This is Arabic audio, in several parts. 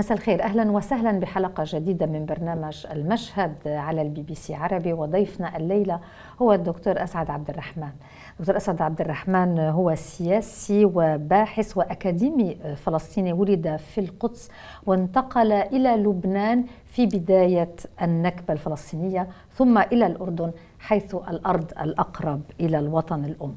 مساء الخير اهلا وسهلا بحلقه جديده من برنامج المشهد على البي بي سي عربي وضيفنا الليله هو الدكتور اسعد عبد الرحمن. دكتور اسعد عبد الرحمن هو سياسي وباحث واكاديمي فلسطيني ولد في القدس وانتقل الى لبنان في بدايه النكبه الفلسطينيه ثم الى الاردن حيث الارض الاقرب الى الوطن الام.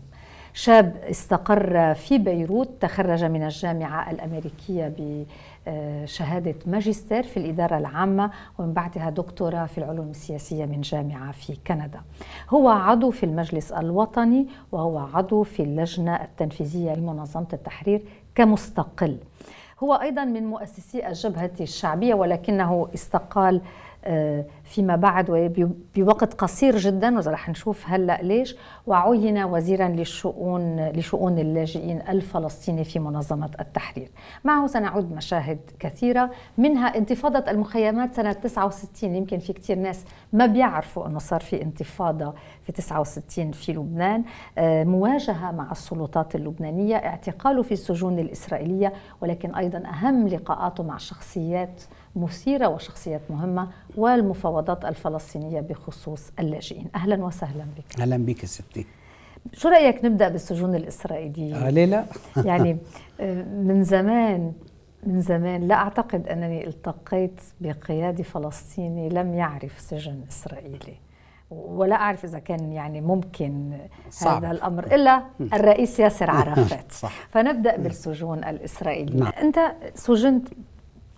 شاب استقر في بيروت تخرج من الجامعه الامريكيه ب آه، شهادة ماجستير في الإدارة العامة ومن بعدها دكتوراه في العلوم السياسية من جامعة في كندا هو عضو في المجلس الوطني وهو عضو في اللجنة التنفيذية لمنظمة التحرير كمستقل هو أيضا من مؤسسي الجبهة الشعبية ولكنه استقال آه، فيما بعد وبوقت قصير جدا وراح نشوف هلا ليش وعين وزيرا للشؤون لشؤون اللاجئين الفلسطيني في منظمه التحرير. معه سنعود مشاهد كثيره منها انتفاضه المخيمات سنه 69 يمكن في كثير ناس ما بيعرفوا انه صار في انتفاضه في 69 في لبنان آه، مواجهه مع السلطات اللبنانيه اعتقاله في السجون الاسرائيليه ولكن ايضا اهم لقاءاته مع شخصيات مثيرة وشخصيات مهمة والمفاوضات الفلسطينية بخصوص اللاجئين أهلا وسهلا بك أهلا بك ستي شو رأيك نبدأ بالسجون الإسرائيليين؟ آه ليه لا؟ يعني آه، من زمان من زمان لا أعتقد أنني التقيت بقيادي فلسطيني لم يعرف سجن إسرائيلي ولا أعرف إذا كان يعني ممكن صعب. هذا الأمر إلا الرئيس ياسر عرفات صح. فنبدأ بالسجون الإسرائيلية نعم. أنت سجنت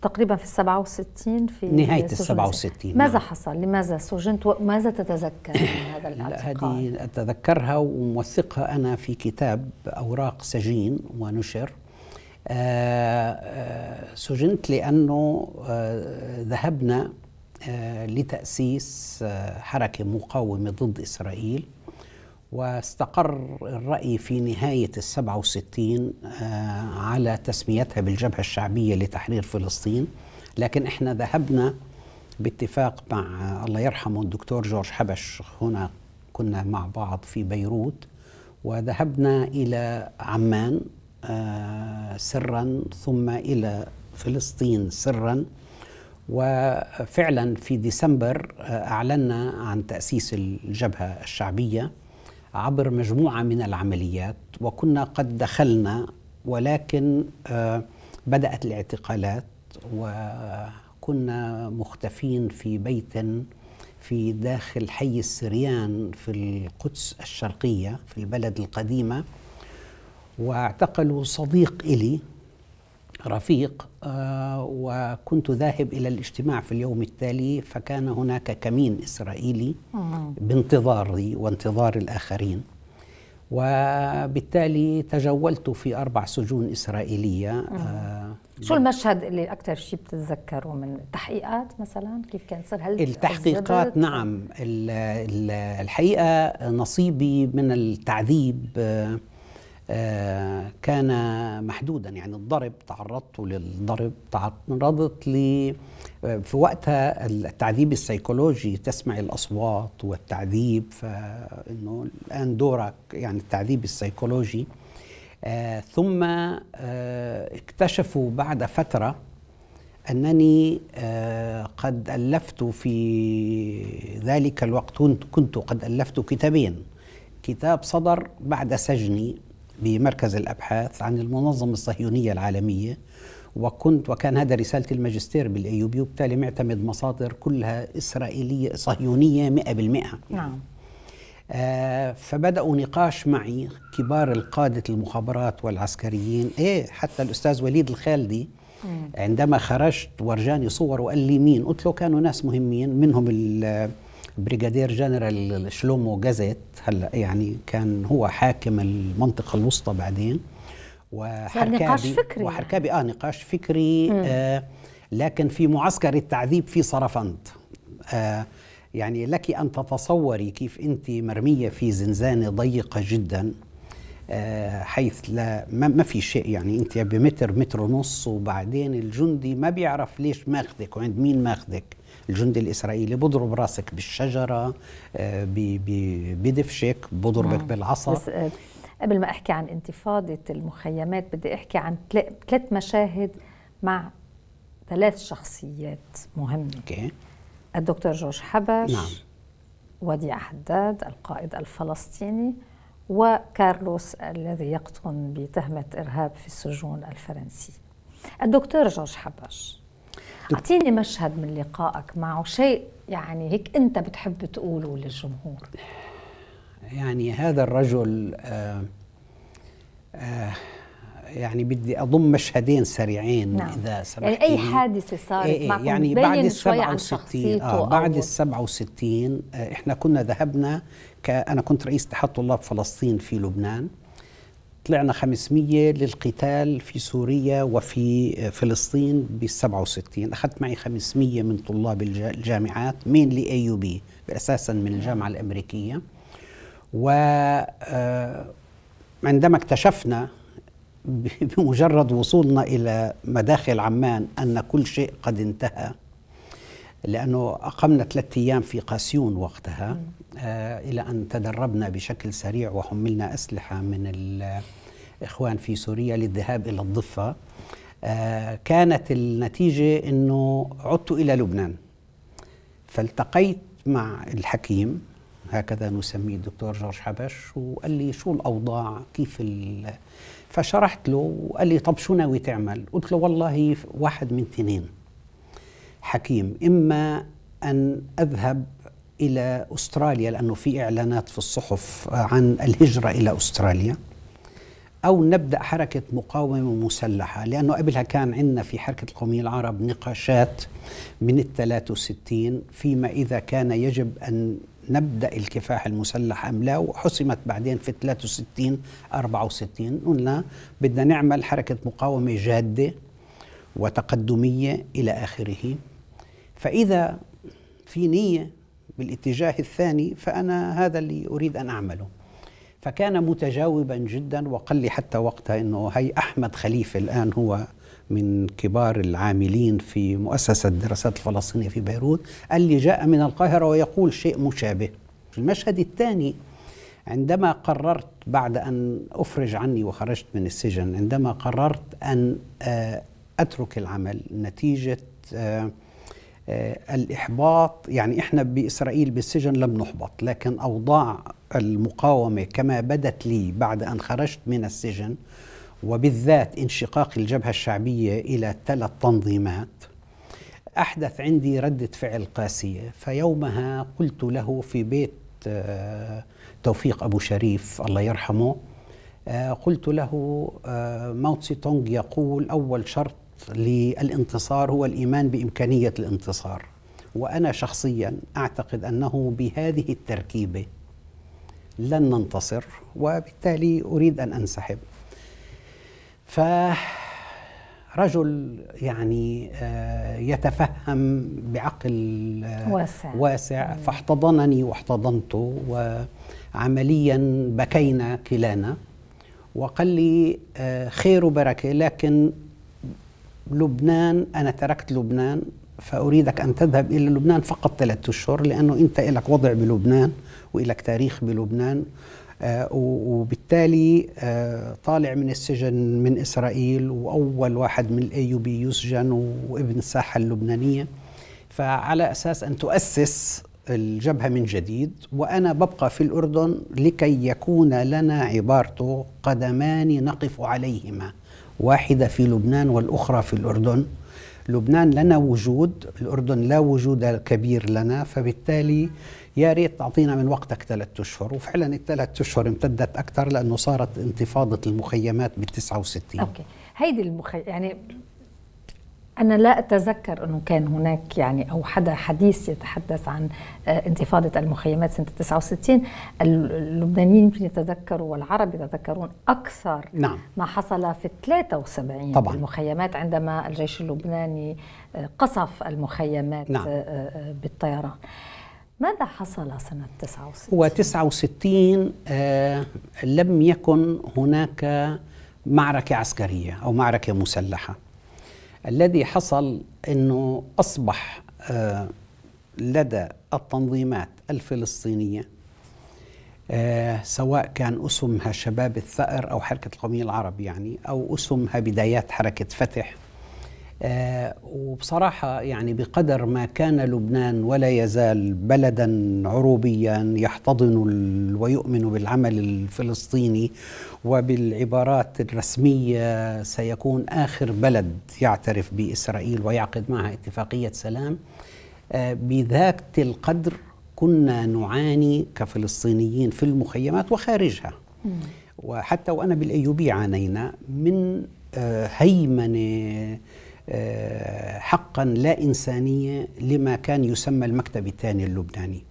تقريبا في السبعة وستين في نهاية السبعة وستين نعم. ماذا نعم. حصل؟ لماذا سجنت وماذا تتذكر من هذا الاعتقال؟ هذه أتذكرها وموثقها أنا في كتاب أوراق سجين ونشر آه، آه، سجنت لأنه آه، ذهبنا لتأسيس حركة مقاومة ضد إسرائيل واستقر الرأي في نهاية السبعة وستين آه، على تسميتها بالجبهة الشعبية لتحرير فلسطين لكن احنا ذهبنا باتفاق مع آه، الله يرحمه الدكتور جورج حبش هنا كنا مع بعض في بيروت وذهبنا إلى عمان آه، سرا ثم إلى فلسطين سرا وفعلا في ديسمبر أعلنا عن تأسيس الجبهة الشعبية عبر مجموعه من العمليات وكنا قد دخلنا ولكن آه، بدات الاعتقالات وكنا مختفين في بيت في داخل حي السريان في القدس الشرقيه في البلد القديمه واعتقلوا صديق الي رفيق آه، وكنت ذاهب إلى الاجتماع في اليوم التالي فكان هناك كمين إسرائيلي بانتظاري وانتظار الآخرين وبالتالي تجولت في أربع سجون إسرائيلية آه، شو المشهد اللي أكثر شيء بتتذكره من التحقيقات مثلا كيف كان صار هل التحقيقات نعم الحقيقة نصيبي من التعذيب آه، آه، كان محدودا يعني الضرب تعرضت للضرب تعرضت لي آه، في وقتها التعذيب السيكولوجي تسمع الاصوات والتعذيب فانه الان دورك يعني التعذيب السيكولوجي آه، ثم اكتشفوا بعد فتره انني قد الفت في ذلك الوقت كنت قد الفت كتابين كتاب صدر بعد سجني بمركز الأبحاث عن المنظمة الصهيونية العالمية وكنت وكان هذا رسالة الماجستير بالأيوبي وبالتالي معتمد مصادر كلها إسرائيلية صهيونية 100% نعم آه فبدأوا نقاش معي كبار القادة المخابرات والعسكريين إيه حتى الأستاذ وليد الخالدي عندما خرجت ورجاني صور وقال لي مين قلت له كانوا ناس مهمين منهم بريجادير جنرال شلومو جازيت هلا يعني كان هو حاكم المنطقه الوسطى بعدين وحركابي نقاش فكري وحركابي اه نقاش فكري آه لكن في معسكر التعذيب في صرفند آه يعني لك ان تتصوري كيف انت مرميه في زنزانه ضيقه جدا آه حيث لا ما, ما في شيء يعني انت بمتر متر ونص وبعدين الجندي ما بيعرف ليش ماخذك وعند مين ماخذك الجندي الاسرائيلي بضرب راسك بالشجره آه، بدفشك بضربك نعم. بالعصا بس آه، قبل ما احكي عن انتفاضه المخيمات بدي احكي عن ثلاث مشاهد مع ثلاث شخصيات مهمه okay. الدكتور جورج حبش نعم. وديع حداد القائد الفلسطيني وكارلوس الذي يقطن بتهمة إرهاب في السجون الفرنسية الدكتور جورج حبش اعطيني مشهد من لقائك معه شيء يعني هيك انت بتحب تقوله للجمهور يعني هذا الرجل آه آه يعني بدي اضم مشهدين سريعين نعم. اذا سمحت يعني اي حادثه صارت إيه, إيه، معكم يعني بعد ال 67 اه بعد ال 67 آه، احنا كنا ذهبنا ك... انا كنت رئيس اتحاد طلاب فلسطين في لبنان طلعنا 500 للقتال في سوريا وفي فلسطين بال 67 اخذت معي 500 من طلاب الجامعات مين لاي يو بي اساسا من الجامعه الامريكيه و آه، عندما اكتشفنا بمجرد وصولنا الى مداخل عمان ان كل شيء قد انتهى لانه اقمنا ثلاثة ايام في قاسيون وقتها آه، إلى أن تدربنا بشكل سريع وحملنا أسلحة من الإخوان في سوريا للذهاب إلى الضفة آه، كانت النتيجة أنه عدت إلى لبنان فالتقيت مع الحكيم هكذا نسميه الدكتور جورج حبش وقال لي شو الأوضاع كيف ال... فشرحت له وقال لي طب شو ناوي تعمل قلت له والله واحد من اثنين حكيم إما أن أذهب الى استراليا لانه في اعلانات في الصحف عن الهجره الى استراليا او نبدا حركه مقاومه مسلحه لانه قبلها كان عندنا في حركه القوميه العرب نقاشات من ال 63 فيما اذا كان يجب ان نبدا الكفاح المسلح ام لا وحسمت بعدين في 63 64 قلنا بدنا نعمل حركه مقاومه جاده وتقدميه الى اخره فاذا في نيه بالاتجاه الثاني فأنا هذا اللي أريد أن أعمله فكان متجاوبا جدا وقال لي حتى وقتها أنه هي أحمد خليفة الآن هو من كبار العاملين في مؤسسة الدراسات الفلسطينية في بيروت قال لي جاء من القاهرة ويقول شيء مشابه في المشهد الثاني عندما قررت بعد أن أفرج عني وخرجت من السجن عندما قررت أن آه، أترك العمل نتيجة آه، آه، الإحباط يعني إحنا بإسرائيل بالسجن لم نحبط لكن أوضاع المقاومة كما بدت لي بعد أن خرجت من السجن وبالذات انشقاق الجبهة الشعبية إلى ثلاث تنظيمات أحدث عندي ردة فعل قاسية فيومها قلت له في بيت آه، توفيق أبو شريف الله يرحمه آه، قلت له ماوتسي تونغ يقول أول شرط للانتصار هو الايمان بامكانيه الانتصار وانا شخصيا اعتقد انه بهذه التركيبه لن ننتصر وبالتالي اريد ان انسحب فرجل يعني آه، يتفهم بعقل آه، واسع, واسع فاحتضنني واحتضنته وعمليا بكينا كلانا وقال لي آه، خير وبركه لكن لبنان أنا تركت لبنان فأريدك أن تذهب إلى لبنان فقط ثلاثة أشهر لأنه أنت إلك وضع بلبنان وإلك تاريخ بلبنان آه وبالتالي آه طالع من السجن من إسرائيل وأول واحد من الأيوبي يسجن وابن الساحة اللبنانية فعلى أساس أن تؤسس الجبهة من جديد وأنا ببقى في الأردن لكي يكون لنا عبارته قدمان نقف عليهما واحدة في لبنان والأخرى في الأردن لبنان لنا وجود الأردن لا وجود كبير لنا فبالتالي يا ريت تعطينا من وقتك ثلاثة أشهر وفعلا الثلاث أشهر امتدت أكثر لأنه صارت انتفاضة المخيمات بال 69 أوكي هيدي المخ... يعني أنا لا أتذكر أنه كان هناك يعني أو حدا حديث يتحدث عن آه، انتفاضة المخيمات سنة 69 اللبنانيين يمكن يتذكروا والعرب يتذكرون أكثر نعم. ما حصل في 73 طبعا. المخيمات عندما الجيش اللبناني آه، قصف المخيمات نعم. آه، بالطيران ماذا حصل سنة 69؟ هو 69 آه لم يكن هناك معركة عسكرية أو معركة مسلحة الذي حصل انه اصبح آه، لدى التنظيمات الفلسطينيه آه، سواء كان اسمها شباب الثأر او حركه القوميه العرب يعني او اسمها بدايات حركه فتح آه، وبصراحة يعني بقدر ما كان لبنان ولا يزال بلدا عروبيا يحتضن ويؤمن بالعمل الفلسطيني وبالعبارات الرسمية سيكون آخر بلد يعترف بإسرائيل ويعقد معها اتفاقية سلام آه، بذات القدر كنا نعاني كفلسطينيين في المخيمات وخارجها وحتى وأنا بالأيوبية عانينا من آه، هيمنة آه، حقا لا إنسانية لما كان يسمى المكتب الثاني اللبناني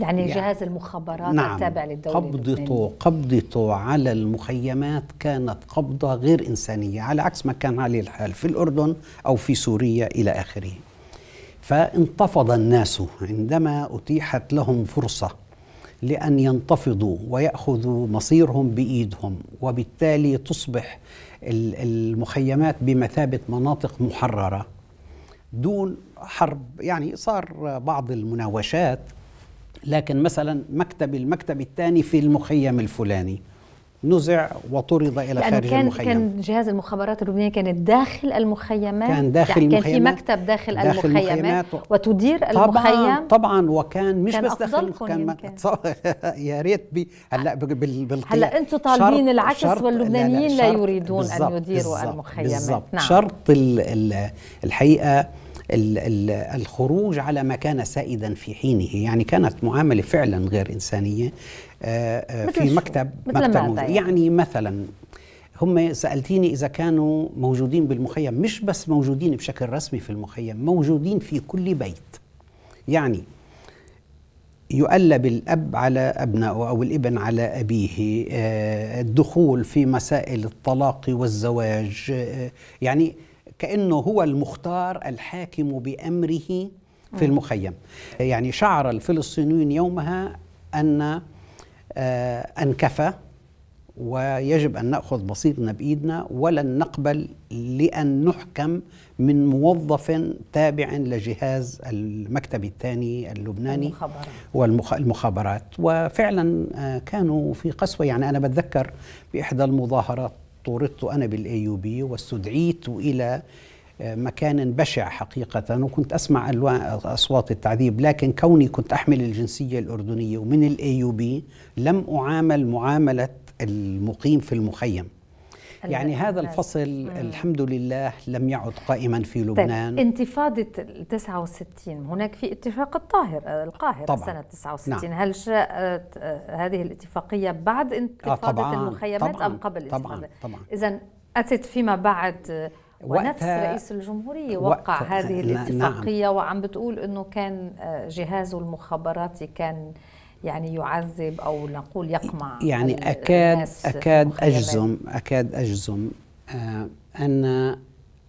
يعني, يعني جهاز المخابرات نعم التابع للدولة قبضته قبضته على المخيمات كانت قبضة غير إنسانية على عكس ما كان عليه الحال في الأردن أو في سوريا إلى آخره فانتفض الناس عندما أتيحت لهم فرصة لان ينتفضوا وياخذوا مصيرهم بايدهم وبالتالي تصبح المخيمات بمثابه مناطق محرره دون حرب يعني صار بعض المناوشات لكن مثلا مكتب المكتب الثاني في المخيم الفلاني نزع وطرد الى لأنه خارج كان المخيم كان جهاز المخابرات اللبناني كانت داخل المخيمات كان داخل كان المخيمات كان في مكتب داخل, داخل المخيمات, و... وتدير طبعا المخيم طبعا وكان مش كان بس داخل كان يا ريت بي هلا بال... هلا انتم طالبين العكس شرط واللبنانيين لا, لا, لا يريدون ان يديروا بالزبط المخيمات بالزبط نعم شرط ال ال الحقيقه الخروج على ما كان سائدا في حينه يعني كانت معاملة فعلا غير إنسانية آه، آه، في مكتب مكتب يعني مثلا هم سالتيني اذا كانوا موجودين بالمخيم مش بس موجودين بشكل رسمي في المخيم موجودين في كل بيت يعني يؤلب الأب على أبنائه أو الابن على أبيه آه، الدخول في مسائل الطلاق والزواج يعني كأنه هو المختار الحاكم بأمره في المخيم يعني شعر الفلسطينيون يومها أن آه، أنكفة ويجب أن نأخذ بسيطنا بإيدنا ولن نقبل لأن نحكم من موظف تابع لجهاز المكتب الثاني اللبناني المخابرات. والمخابرات وفعلا آه، كانوا في قسوة يعني أنا بتذكر بإحدى المظاهرات طردت أنا بالأيوبي واستدعيت إلى مكان بشع حقيقة وكنت أسمع ألوان أصوات التعذيب لكن كوني كنت أحمل الجنسية الأردنية ومن الاي يو بي لم أعامل معاملة المقيم في المخيم يعني هذا الفصل مم. الحمد لله لم يعد قائما في طيب، لبنان طيب انتفاضة 69 هناك في اتفاق الطاهر القاهرة طبعا. سنة 69 نعم. هل شاءت هذه الاتفاقية بعد آه، انتفاضة آه طبعاً المخيمات طبعاً أم قبل طبعا طبعا إذا أتت فيما بعد ونفس رئيس الجمهورية وقع هذه نعم. الاتفاقية نعم. وعم بتقول أنه كان آه، جهازه المخابراتي كان يعني يعذب أو نقول يقمع يعني أكاد أكاد أجزم أكاد أجزم آه، أن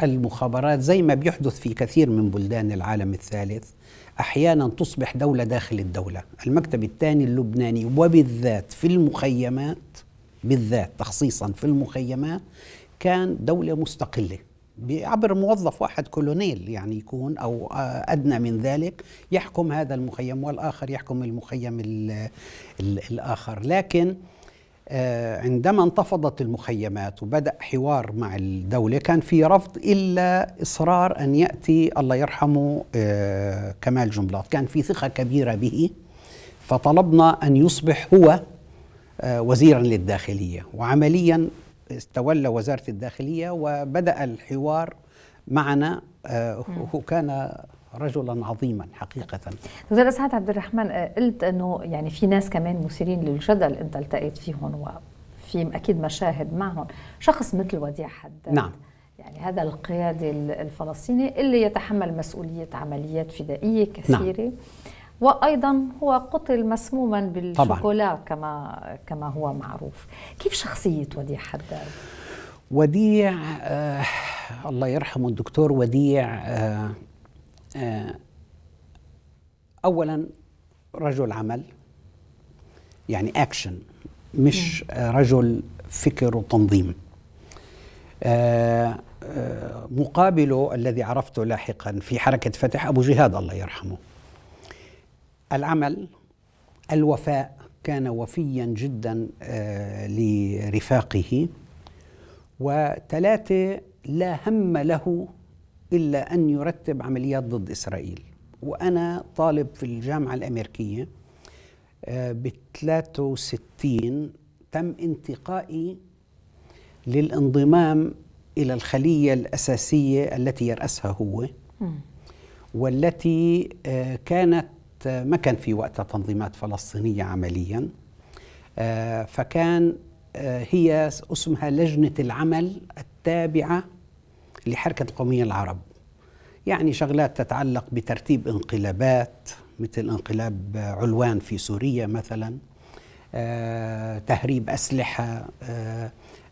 المخابرات زي ما بيحدث في كثير من بلدان العالم الثالث احيانا تصبح دوله داخل الدوله المكتب الثاني اللبناني وبالذات في المخيمات بالذات تخصيصا في المخيمات كان دوله مستقله عبر موظف واحد كولونيل يعني يكون او آه، ادنى من ذلك يحكم هذا المخيم والاخر يحكم المخيم الـ الـ الاخر لكن آه، عندما انتفضت المخيمات وبدا حوار مع الدوله كان في رفض الا اصرار ان ياتي الله يرحمه آه، كمال جنبلاط كان في ثقه كبيره به فطلبنا ان يصبح هو وزيرا للداخليه وعمليا تولى وزارة الداخلية وبدأ الحوار معنا آه، وكان رجلا عظيما حقيقة دكتور أسعد عبد الرحمن آه، قلت أنه يعني في ناس كمان مثيرين للجدل أنت التقيت فيهم وفي أكيد مشاهد معهم شخص مثل وديع حداد نعم يعني هذا القيادي الفلسطيني اللي يتحمل مسؤولية عمليات فدائية نعم. كثيرة نعم. وايضا هو قتل مسموما بالشوكولا كما كما هو معروف كيف شخصيه وديع حداد وديع آه الله يرحمه الدكتور وديع آه آه اولا رجل عمل يعني اكشن مش رجل فكر وتنظيم آه،, آه مقابله الذي عرفته لاحقا في حركة فتح أبو جهاد الله يرحمه العمل الوفاء كان وفيا جدا آه، لرفاقه وثلاثة لا هم له إلا أن يرتب عمليات ضد إسرائيل وأنا طالب في الجامعة الأمريكية آه، ب 63 تم انتقائي للانضمام إلى الخلية الأساسية التي يرأسها هو والتي آه، كانت ما كان في وقتها تنظيمات فلسطينية عمليا آه، فكان آه، هي اسمها لجنة العمل التابعة لحركة القومية العرب يعني شغلات تتعلق بترتيب انقلابات مثل انقلاب علوان في سوريا مثلا آه، تهريب أسلحة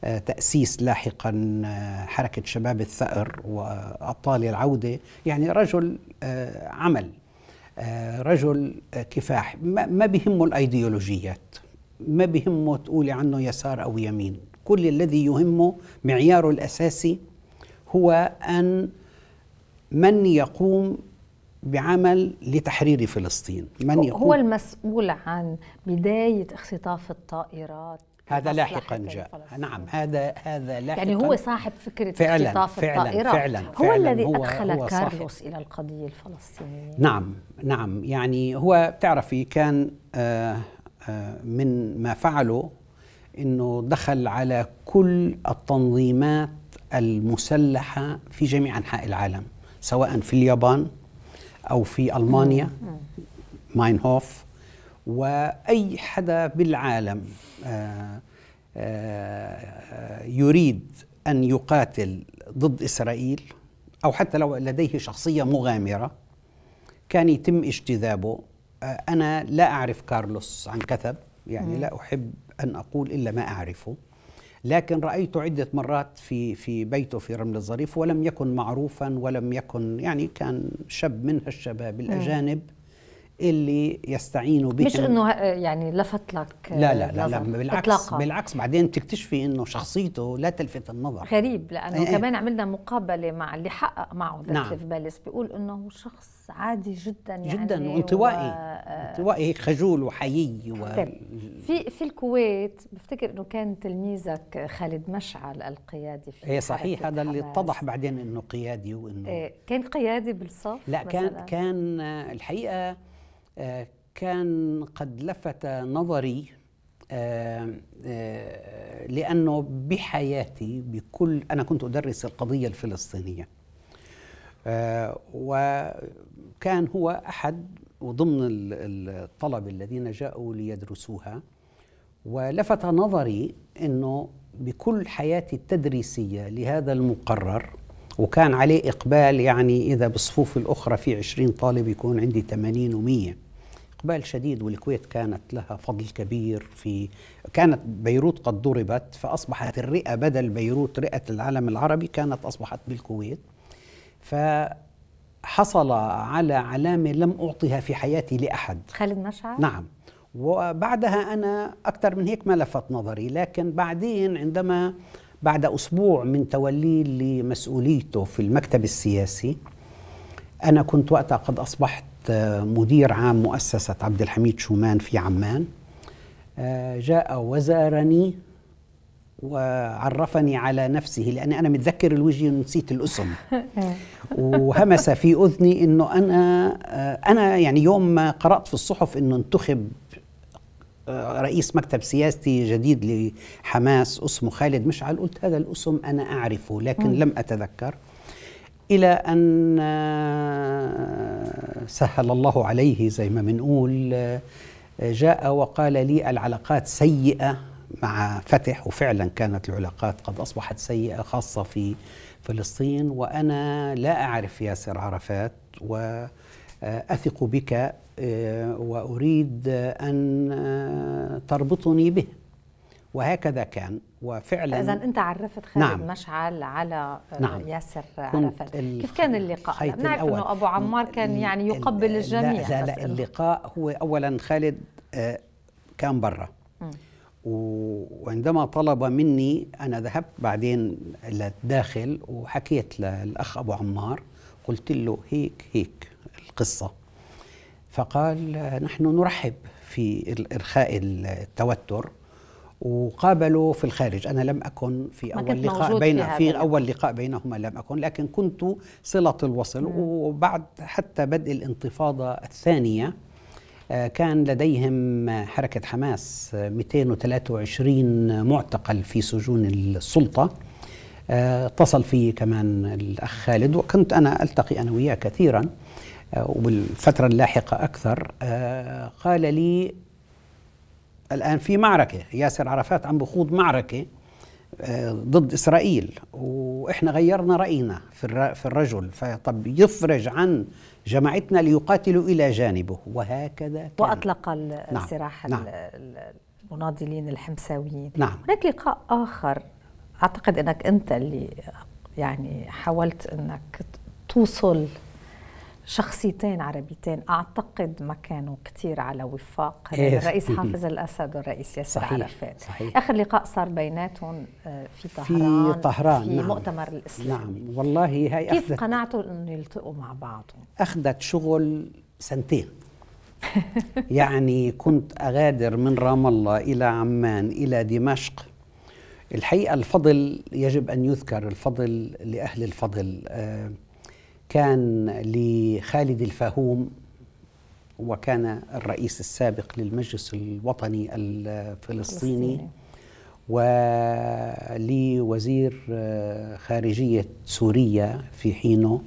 تأسيس لاحقا حركة شباب الثأر وأبطال العودة يعني رجل عمل آه، رجل كفاح ما بهمه الايديولوجيات ما بهمه تقولي عنه يسار او يمين كل الذي يهمه معياره الاساسي هو ان من يقوم بعمل لتحرير فلسطين من يقوم هو المسؤول عن بدايه اختطاف الطائرات هذا لاحقا يعني، جاء نعم هذا هذا لاحقا يعني هو صاحب فكره فعلا اختطاف فعلا الطائره فعلا هو فعلا الذي هو ادخل هو كارلوس صاحب. الى القضيه الفلسطينيه نعم نعم يعني هو بتعرفي كان آه، آه، من ما فعله انه دخل على كل التنظيمات المسلحه في جميع انحاء العالم سواء في اليابان او في المانيا ماينهوف واي حدا بالعالم آه، آه، يريد ان يقاتل ضد اسرائيل او حتى لو لديه شخصيه مغامره كان يتم اجتذابه آه، انا لا اعرف كارلوس عن كثب يعني لا احب ان اقول الا ما اعرفه لكن رايته عده مرات في في بيته في رمل الظريف ولم يكن معروفا ولم يكن يعني كان شاب من هالشباب الاجانب اللي يستعينوا به مش انه آه، يعني لفت لك آه، لا لا لا, لا بالعكس إطلاقا. بالعكس بعدين بتكتشفي انه شخصيته لا تلفت النظر غريب لانه ايه, إيه. كمان عملنا مقابله مع اللي حقق معه نعم. باليس بيقول انه شخص عادي جدا يعني جدا وانطوائي و... آه، انطوائي خجول وحيي و... في في الكويت بفتكر انه كان تلميذك خالد مشعل القيادي في ايه صحيح هذا اللي اتضح بعدين انه قيادي وانه ايه كان قيادي بالصف لا كان مثلاً. كان الحقيقه آه، كان قد لفت نظري آه، آه، لأنه بحياتي بكل أنا كنت أدرس القضية الفلسطينية وكان هو أحد وضمن الطلب الذين جاءوا ليدرسوها ولفت نظري أنه بكل حياتي التدريسية لهذا المقرر وكان عليه إقبال يعني إذا بالصفوف الأخرى في 20 طالب يكون عندي 80 و100 إقبال شديد والكويت كانت لها فضل كبير في كانت بيروت قد ضربت فأصبحت الرئة بدل بيروت رئة العالم العربي كانت أصبحت بالكويت فحصل على علامة لم أعطها في حياتي لأحد خالد مشعل؟ نعم وبعدها أنا أكثر من هيك ما لفت نظري لكن بعدين عندما بعد أسبوع من توليه لمسؤوليته في المكتب السياسي أنا كنت وقتها قد أصبحت آه، مدير عام مؤسسة عبد الحميد شومان في عمان آه، جاء وزارني وعرفني على نفسه لأني أنا متذكر الوجه ونسيت الاسم آه. وهمس في أذني أنه أنا أنا يعني يوم ما قرأت في الصحف أنه انتخب آه، رئيس مكتب سياسي جديد لحماس اسمه خالد مشعل قلت هذا الاسم انا اعرفه لكن م. لم اتذكر الى ان آه، سهل الله عليه زي ما بنقول آه، جاء وقال لي العلاقات سيئه مع فتح وفعلا كانت العلاقات قد اصبحت سيئه خاصه في فلسطين وانا لا اعرف ياسر عرفات و آه، اثق بك آه، واريد ان آه، تربطني به وهكذا كان وفعلا اذا انت عرفت خالد نعم مشعل على نعم ياسر عرفات كيف كان اللقاء بنعرف انه ابو عمار كان يعني يقبل الجميع لا, لا اللقاء هو اولا خالد كان برا وعندما طلب مني انا ذهبت بعدين للداخل وحكيت للاخ ابو عمار قلت له هيك هيك القصة فقال نحن نرحب في إرخاء التوتر وقابلوا في الخارج انا لم اكن في اول لقاء بين في, في اول لقاء بينهما لم اكن لكن كنت صله الوصل مم. وبعد حتى بدء الانتفاضه الثانيه آه، كان لديهم حركه حماس 223 آه، معتقل في سجون السلطه آه، اتصل في كمان الاخ خالد وكنت انا التقي انا وياه كثيرا وبالفترة اللاحقة أكثر آه، قال لي الآن في معركة ياسر عرفات عم بخوض معركة آه، ضد إسرائيل وإحنا غيرنا رأينا في الرجل فطب يفرج عن جماعتنا ليقاتلوا إلى جانبه وهكذا كان. وأطلق السراح نعم،, نعم. المناضلين الحمساويين نعم. هناك لقاء آخر أعتقد أنك أنت اللي يعني حاولت أنك توصل شخصيتين عربيتين أعتقد ما كانوا كثير على وفاق إيه الرئيس حافظ الأسد والرئيس ياسر صحيح عرفات صحيح آخر لقاء صار بيناتهم آه، في طهران في طهران في نعم مؤتمر الاسلام نعم والله هي كيف قنعتوا أنه يلتقوا مع بعض أخذت شغل سنتين يعني كنت أغادر من رام الله إلى عمان إلى دمشق الحقيقة الفضل يجب أن يذكر الفضل لأهل الفضل آه كان لخالد الفهوم وكان الرئيس السابق للمجلس الوطني الفلسطيني ولوزير آه، خارجية سوريا في حينه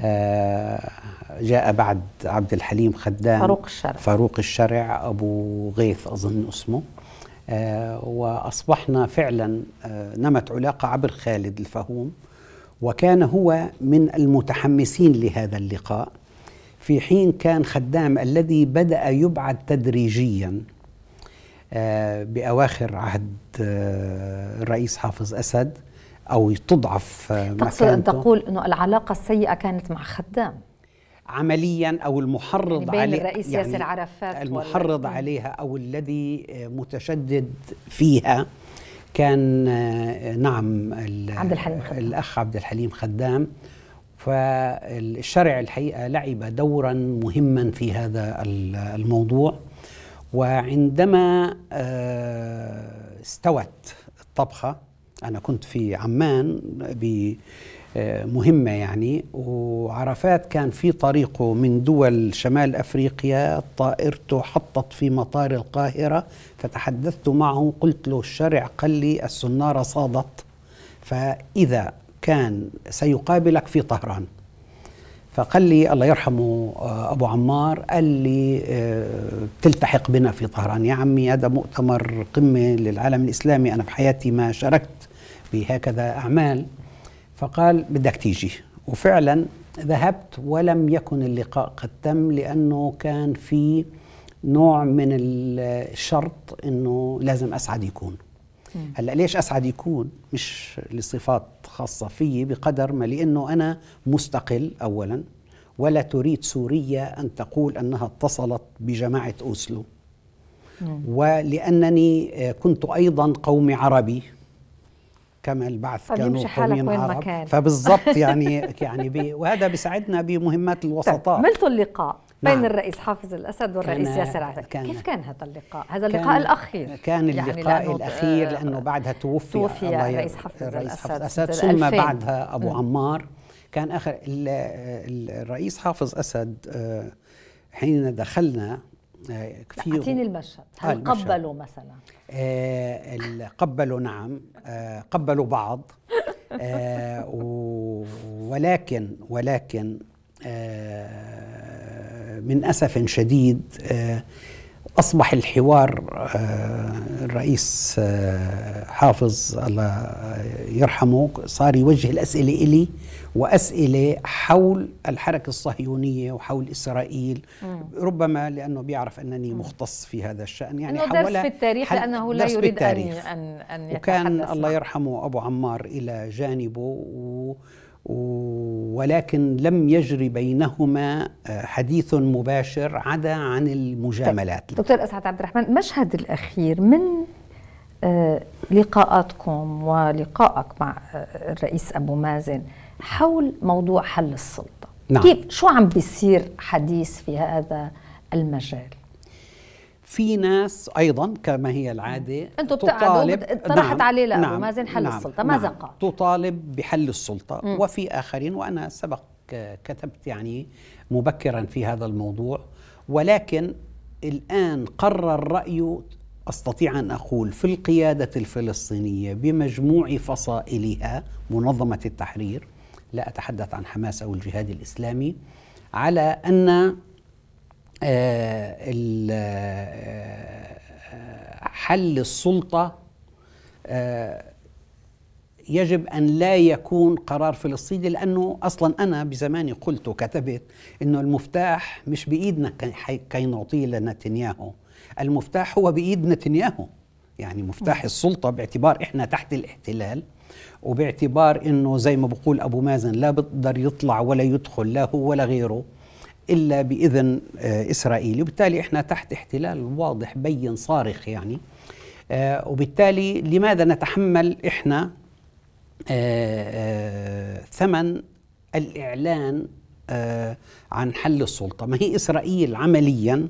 آه، جاء بعد عبد الحليم خدام فاروق الشرع فاروق الشرع أبو غيث أظن اسمه آه، وأصبحنا فعلا نمت علاقة عبر خالد الفهوم وكان هو من المتحمسين لهذا اللقاء في حين كان خدام الذي بدا يبعد تدريجيا آه، باواخر عهد آه، الرئيس حافظ اسد او تضعف آه، تقصد ان تقول انه العلاقه السيئه كانت مع خدام عمليا او المحرض يعني بين علي الرئيس يعني ياسر عرفات المحرض عليها او الذي متشدد فيها كان آه، نعم عبد الحليم خدام. الاخ عبد الحليم خدام فالشرع الحقيقه لعب دورا مهما في هذا الموضوع وعندما آه، استوت الطبخه انا كنت في عمان مهمة يعني وعرفات كان في طريقه من دول شمال أفريقيا طائرته حطت في مطار القاهرة فتحدثت معه قلت له الشرع قال لي السنارة صادت فإذا كان سيقابلك في طهران فقال لي الله يرحمه آه، أبو عمار قال لي آه، تلتحق بنا في طهران يا عمي هذا مؤتمر قمة للعالم الإسلامي أنا في حياتي ما شاركت بهكذا أعمال فقال بدك تيجي وفعلا ذهبت ولم يكن اللقاء قد تم لأنه كان في نوع من الشرط أنه لازم أسعد يكون هلا ليش اسعد يكون مش لصفات خاصه فيي بقدر ما لانه انا مستقل اولا ولا تريد سوريا ان تقول انها اتصلت بجماعه اوسلو ولانني آه، كنت ايضا قومي عربي كما البعث كانوا قومين عرب فبالضبط يعني يعني بي وهذا بيساعدنا بمهمات الوسطاء ملت اللقاء بين نعم. الرئيس حافظ الاسد والرئيس كان ياسر عرفات كيف كان هذا اللقاء هذا اللقاء الاخير كان يعني اللقاء يعني لأنه الاخير لانه آه، بعدها توفي توفي الرئيس حافظ الرئيس حافظ الأسد ثم بعدها ابو م. نعم. عمار كان اخر الرئيس حافظ اسد آه، حين دخلنا آه، كثير اعطيني المشهد هل آه، قبلوا مثلا آه قبلوا نعم آه قبلوا بعض آه ولكن ولكن آه من اسف شديد آه أصبح الحوار آه، الرئيس آه، حافظ الله يرحمه صار يوجه الأسئلة إلي وأسئلة حول الحركة الصهيونية وحول إسرائيل مم. ربما لأنه بيعرف أنني مختص في هذا الشأن يعني أنه درس في التاريخ لأنه لا يريد أن, أن, أن وكان الله نعم. يرحمه أبو عمار إلى جانبه و ولكن لم يجري بينهما آه، حديث مباشر عدا عن المجاملات طيب. دكتور اسعد عبد الرحمن المشهد الاخير من آه، لقاءاتكم ولقائك مع آه، الرئيس ابو مازن حول موضوع حل السلطه نعم. كيف شو عم بيصير حديث في هذا المجال في ناس ايضا كما هي العاده انتم بتطالب نعم، طرحت نعم عليه لأبو نعم مازن حل نعم السلطه ماذا نعم قال؟ تطالب بحل السلطه مم وفي اخرين وانا سبق كتبت يعني مبكرا في هذا الموضوع ولكن الان قرر رايه استطيع ان اقول في القياده الفلسطينيه بمجموع فصائلها منظمه التحرير لا اتحدث عن حماس او الجهاد الاسلامي على ان آه، آه، حل السلطه آه، يجب ان لا يكون قرار فلسطيني لانه اصلا انا بزماني قلت وكتبت انه المفتاح مش بايدنا كي نعطيه لنتنياهو المفتاح هو بايد نتنياهو يعني مفتاح السلطه باعتبار احنا تحت الاحتلال وباعتبار انه زي ما بقول ابو مازن لا بقدر يطلع ولا يدخل لا هو ولا غيره الا باذن آه، اسرائيل وبالتالي احنا تحت احتلال واضح بين صارخ يعني آه، وبالتالي لماذا نتحمل احنا آه، ثمن الاعلان عن حل السلطه ما هي اسرائيل عمليا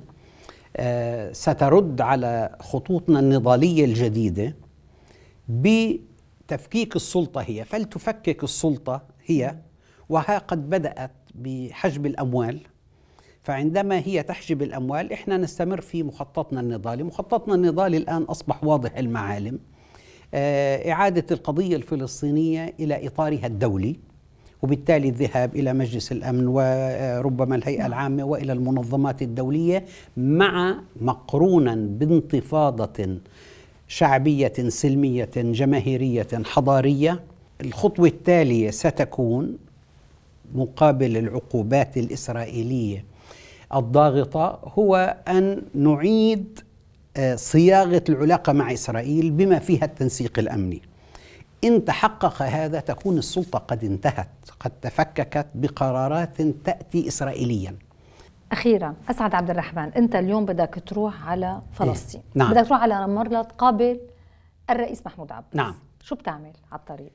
سترد على خطوطنا النضاليه الجديده بتفكيك السلطه هي فلتفكك السلطه هي وها قد بدات بحجب الاموال فعندما هي تحجب الأموال إحنا نستمر في مخططنا النضالي مخططنا النضالي الآن أصبح واضح المعالم آه، إعادة القضية الفلسطينية إلى إطارها الدولي وبالتالي الذهاب الى مجلس الامن وربما الهيئه نعم. العامه والى المنظمات الدوليه مع مقرونا بانتفاضه شعبيه سلميه جماهيريه حضاريه الخطوه التاليه ستكون مقابل العقوبات الاسرائيليه الضاغطه هو ان نعيد آه، صياغه العلاقه مع اسرائيل بما فيها التنسيق الامني. ان تحقق هذا تكون السلطه قد انتهت، قد تفككت بقرارات تاتي اسرائيليا. اخيرا اسعد عبد الرحمن، انت اليوم بدك تروح على إيه، فلسطين، إيه؟ نعم. بدك تروح على مرة تقابل الرئيس محمود عباس. نعم. شو بتعمل على الطريق؟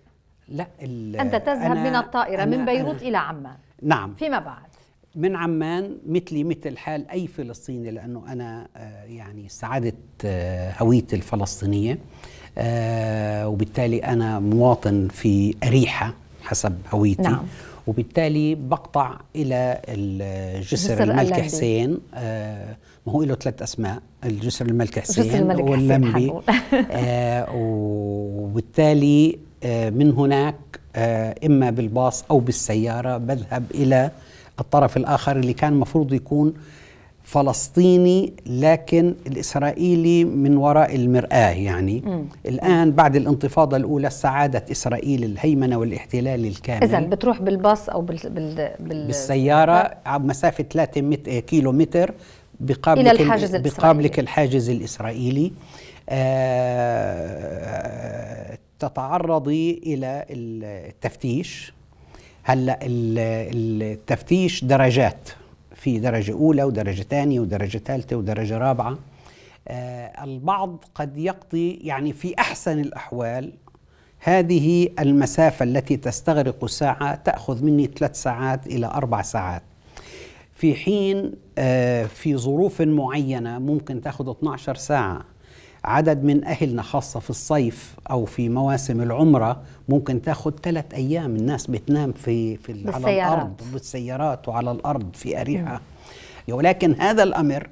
لا انت تذهب من الطائره من بيروت أنا الى عمان. نعم. فيما بعد من عمان مثلي مثل حال اي فلسطيني لانه انا آه، يعني سعاده آه، هويتي الفلسطينيه آه، وبالتالي انا مواطن في اريحه حسب هويتي نعم. وبالتالي بقطع الى الجسر الملك حسين ما هو له ثلاث اسماء الجسر الملك حسين جسر الملك واللمبي وبالتالي من هناك اما بالباص او بالسياره بذهب الى الطرف الآخر اللي كان مفروض يكون فلسطيني لكن الإسرائيلي من وراء المرآة يعني م. الآن بعد الانتفاضة الأولى سعادة إسرائيل الهيمنة والاحتلال الكامل إذا بتروح بالباص أو بال... بال... بال... بالسيارة على مسافة 3 مت... كيلو متر بقابلك إلى الحاجز ال... بقابلك الحاجز الإسرائيلي آه... تتعرضي إلى التفتيش هلا التفتيش درجات في درجة أولى ودرجة ثانية ودرجة ثالثة ودرجة رابعة آه البعض قد يقضي يعني في أحسن الأحوال هذه المسافة التي تستغرق ساعة تأخذ مني ثلاث ساعات إلى أربع ساعات في حين آه في ظروف معينة ممكن تأخذ 12 ساعة عدد من أهلنا خاصة في الصيف أو في مواسم العمرة ممكن تاخد ثلاث أيام الناس بتنام في, في على الأرض بالسيارات وعلى الأرض في أريحة ولكن هذا الأمر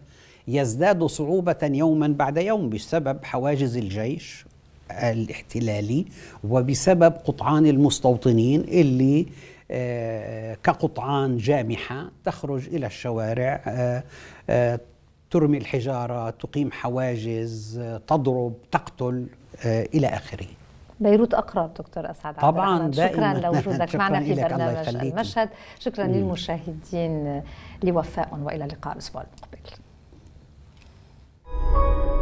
يزداد صعوبة يوما بعد يوم بسبب حواجز الجيش الاحتلالي وبسبب قطعان المستوطنين اللي آه، كقطعان جامحة تخرج إلى الشوارع آه، آه، ترمي الحجارة تقيم حواجز تضرب تقتل آه، إلى آخره بيروت اقرب دكتور اسعد طبعا شكرا لوجودك معنا في برنامج المشهد شكرا مم. للمشاهدين لوفاء والى اللقاء الاسبوع المقبل